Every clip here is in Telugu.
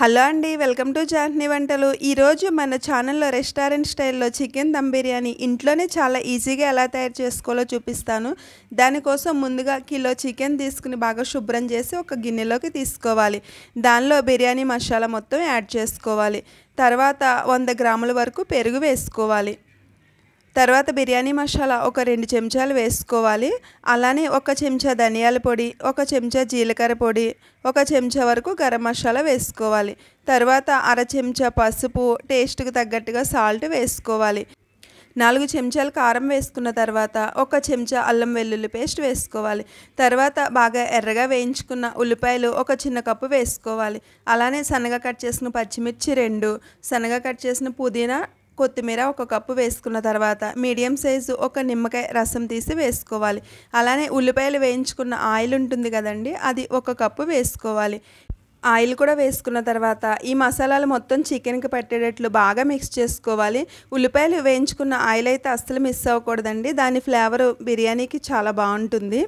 హలో అండి వెల్కమ్ టు జాహ్ని వంటలు ఈరోజు మన ఛానల్లో రెస్టారెంట్ స్టైల్లో చికెన్ దమ్ బిర్యానీ ఇంట్లోనే చాలా ఈజీగా ఎలా తయారు చేసుకోవాలో చూపిస్తాను దానికోసం ముందుగా కిలో చికెన్ తీసుకుని బాగా శుభ్రం చేసి ఒక గిన్నెలోకి తీసుకోవాలి దానిలో బిర్యానీ మసాలా మొత్తం యాడ్ చేసుకోవాలి తర్వాత వంద గ్రాముల వరకు పెరుగు వేసుకోవాలి తర్వాత బిర్యానీ మసాలా ఒక రెండు చెంచాలు వేసుకోవాలి అలానే ఒక చెంచా ధనియాల పొడి ఒక చెంచా జీలకర్ర పొడి ఒక చెంచా వరకు గరం మసాలా వేసుకోవాలి తర్వాత అర చెంచా పసుపు టేస్ట్కి తగ్గట్టుగా సాల్ట్ వేసుకోవాలి నాలుగు చెంచాలు కారం వేసుకున్న తర్వాత ఒక చెంచా అల్లం వెల్లుల్లి పేస్ట్ వేసుకోవాలి తర్వాత బాగా ఎర్రగా వేయించుకున్న ఉల్లిపాయలు ఒక చిన్న కప్పు వేసుకోవాలి అలానే సన్నగా కట్ చేసిన పచ్చిమిర్చి రెండు సన్నగా కట్ చేసిన పుదీనా కొత్తిమీర ఒక కప్పు వేసుకున్న తర్వాత మీడియం సైజు ఒక నిమ్మకాయ రసం తీసి వేసుకోవాలి అలానే ఉల్లిపాయలు వేయించుకున్న ఆయిల్ ఉంటుంది కదండి అది ఒక కప్పు వేసుకోవాలి ఆయిల్ కూడా వేసుకున్న తర్వాత ఈ మసాలాలు మొత్తం చికెన్కి పట్టేటట్లు బాగా మిక్స్ చేసుకోవాలి ఉల్లిపాయలు వేయించుకున్న ఆయిల్ అయితే అస్సలు మిస్ అవ్వకూడదండి దాని ఫ్లేవర్ బిర్యానీకి చాలా బాగుంటుంది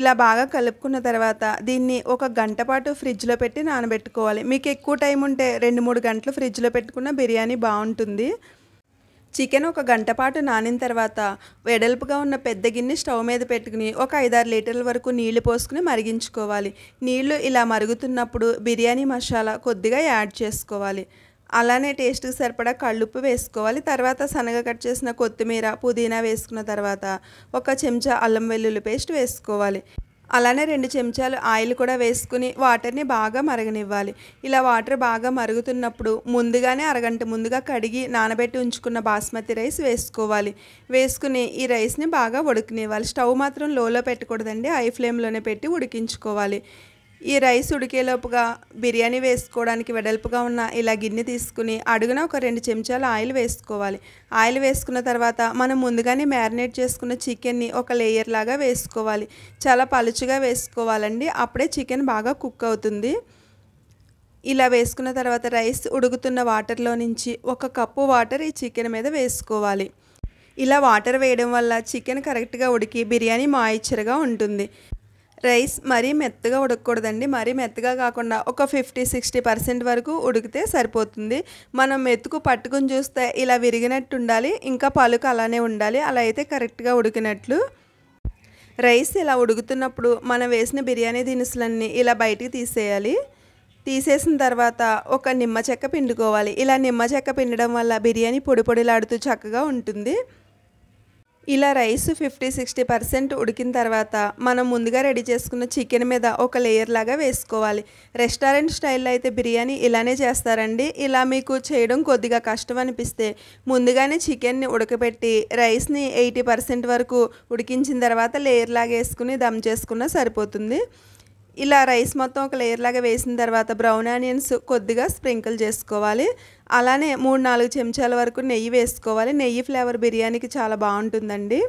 ఇలా బాగా కలుపుకున్న తర్వాత దీన్ని ఒక గంట పాటు ఫ్రిడ్జ్లో పెట్టి నానబెట్టుకోవాలి మీకు ఎక్కువ టైం ఉంటే రెండు మూడు గంటలు ఫ్రిడ్జ్లో పెట్టుకున్న బిర్యానీ బాగుంటుంది చికెన్ ఒక గంట పాటు నానిన తర్వాత వెడల్పుగా ఉన్న పెద్ద గిన్నె స్టవ్ మీద పెట్టుకుని ఒక ఐదారు లీటర్ల వరకు నీళ్లు పోసుకుని మరిగించుకోవాలి నీళ్లు ఇలా మరుగుతున్నప్పుడు బిర్యానీ మసాలా కొద్దిగా యాడ్ చేసుకోవాలి అలానే టేస్ట్కి సరిపడా కళ్ళుప్పు వేసుకోవాలి తర్వాత సన్నగా కట్ చేసిన కొత్తిమీర పుదీనా వేసుకున్న తర్వాత ఒక చెంచా అల్లం వెల్లుల్లి పేస్ట్ వేసుకోవాలి అలానే రెండు చెంచాలు ఆయిల్ కూడా వేసుకుని వాటర్ని బాగా మరగనివ్వాలి ఇలా వాటర్ బాగా మరుగుతున్నప్పుడు ముందుగానే అరగంట ముందుగా కడిగి నానబెట్టి ఉంచుకున్న బాస్మతి రైస్ వేసుకోవాలి వేసుకుని ఈ రైస్ని బాగా ఉడికినివ్వాలి స్టవ్ మాత్రం లోలో పెట్టకూడదండి ఐ ఫ్లేమ్లోనే పెట్టి ఉడికించుకోవాలి ఈ రైస్ ఉడికేలోపుగా బిర్యానీ వేసుకోవడానికి వెడల్పుగా ఉన్న ఇలా గిన్నె తీసుకుని అడుగున ఒక రెండు చెంచాలు ఆయిల్ వేసుకోవాలి ఆయిల్ వేసుకున్న తర్వాత మనం ముందుగానే మ్యారినేట్ చేసుకున్న చికెన్ని ఒక లేయర్ లాగా వేసుకోవాలి చాలా పలుచుగా వేసుకోవాలండి అప్పుడే చికెన్ బాగా కుక్ అవుతుంది ఇలా వేసుకున్న తర్వాత రైస్ ఉడుకుతున్న వాటర్లో నుంచి ఒక కప్పు వాటర్ ఈ చికెన్ మీద వేసుకోవాలి ఇలా వాటర్ వేయడం వల్ల చికెన్ కరెక్ట్గా ఉడికి బిర్యానీ మాయిచ్చర్గా ఉంటుంది రైస్ మరీ మెత్తగా ఉడకకూడదండి మరీ మెత్తగా కాకుండా ఒక ఫిఫ్టీ సిక్స్టీ పర్సెంట్ వరకు ఉడికితే సరిపోతుంది మనం మెత్తుకు పట్టుకుని చూస్తే ఇలా విరిగినట్టు ఉండాలి ఇంకా పలుకు అలానే ఉండాలి అలా అయితే కరెక్ట్గా ఉడికినట్లు రైస్ ఇలా ఉడుకుతున్నప్పుడు మనం వేసిన బిర్యానీ దినుసులన్నీ ఇలా బయటికి తీసేయాలి తీసేసిన తర్వాత ఒక నిమ్మ చెక్క పిండుకోవాలి ఇలా నిమ్మ చెక్క పిండడం వల్ల బిర్యానీ పొడి పొడిలాడుతూ చక్కగా ఉంటుంది ఇలా రైస్ ఫిఫ్టీ సిక్స్టీ పర్సెంట్ ఉడికిన తర్వాత మనం ముందుగా రెడీ చేసుకున్న చికెన్ మీద ఒక లేయర్ లాగా వేసుకోవాలి రెస్టారెంట్ స్టైల్లో అయితే బిర్యానీ ఇలానే చేస్తారండి ఇలా మీకు చేయడం కొద్దిగా కష్టం అనిపిస్తే ముందుగానే చికెన్ని ఉడకబెట్టి రైస్ని ఎయిటీ పర్సెంట్ వరకు ఉడికించిన తర్వాత లేయర్ లాగా వేసుకుని దమ్ చేసుకున్న సరిపోతుంది ఇలా రైస్ మొత్తం ఒక లేయర్ లాగా వేసిన తర్వాత బ్రౌన్ ఆనియన్స్ కొద్దిగా స్ప్రింకిల్ చేసుకోవాలి అలానే మూడు నాలుగు చెంచాల వరకు నెయ్యి వేసుకోవాలి నెయ్యి ఫ్లేవర్ బిర్యానీకి చాలా బాగుంటుందండి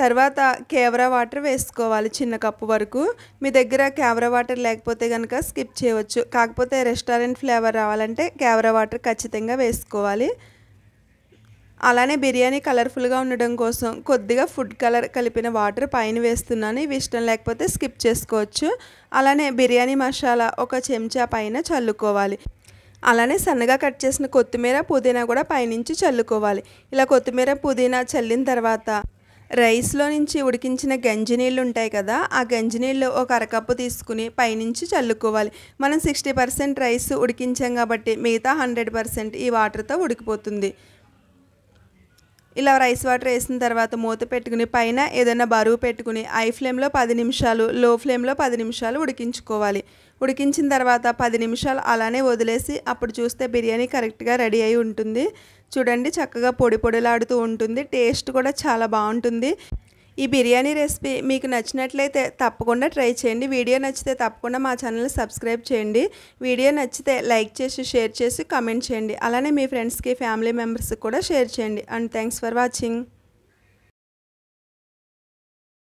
తర్వాత కేవరా వాటర్ వేసుకోవాలి చిన్న కప్పు వరకు మీ దగ్గర కేవరా వాటర్ లేకపోతే కనుక స్కిప్ చేయవచ్చు కాకపోతే రెస్టారెంట్ ఫ్లేవర్ రావాలంటే కేవరా వాటర్ ఖచ్చితంగా వేసుకోవాలి అలానే బిర్యానీ కలర్ఫుల్గా ఉండడం కోసం కొద్దిగా ఫుడ్ కలర్ కలిపిన వాటర్ పైన వేస్తున్నాను ఇవి ఇష్టం లేకపోతే స్కిప్ చేసుకోవచ్చు అలానే బిర్యానీ మసాలా ఒక చెంచా పైన చల్లుకోవాలి అలానే సన్నగా కట్ చేసిన కొత్తిమీర పుదీనా కూడా పైనుంచి చల్లుకోవాలి ఇలా కొత్తిమీర పుదీనా చల్లిన తర్వాత రైస్లో నుంచి ఉడికించిన గంజినీళ్ళు ఉంటాయి కదా ఆ గంజినీళ్ళు ఒక అరకప్పు తీసుకుని పైనుంచి చల్లుకోవాలి మనం సిక్స్టీ పర్సెంట్ రైస్ ఉడికించాం కాబట్టి మిగతా హండ్రెడ్ పర్సెంట్ ఈ వాటర్తో ఉడికిపోతుంది ఇలా రైస్ వాటర్ వేసిన తర్వాత మూత పెట్టుకుని పైన ఏదైనా బరువు పెట్టుకుని హై ఫ్లేమ్లో పది నిమిషాలు లో ఫ్లేమ్లో పది నిమిషాలు ఉడికించుకోవాలి ఉడికించిన తర్వాత పది నిమిషాలు అలానే వదిలేసి అప్పుడు చూస్తే బిర్యానీ కరెక్ట్గా రెడీ అయి ఉంటుంది చూడండి చక్కగా పొడి పొడిలాడుతూ ఉంటుంది టేస్ట్ కూడా చాలా బాగుంటుంది ఈ బిర్యానీ రెసిపీ మీకు నచ్చినట్లయితే తప్పకుండా ట్రై చేయండి వీడియో నచ్చితే తప్పకుండా మా ఛానల్ సబ్స్క్రైబ్ చేయండి వీడియో నచ్చితే లైక్ చేసి షేర్ చేసి కమెంట్ చేయండి అలానే మీ ఫ్రెండ్స్కి ఫ్యామిలీ మెంబర్స్కి కూడా షేర్ చేయండి అండ్ థ్యాంక్స్ ఫర్ వాచింగ్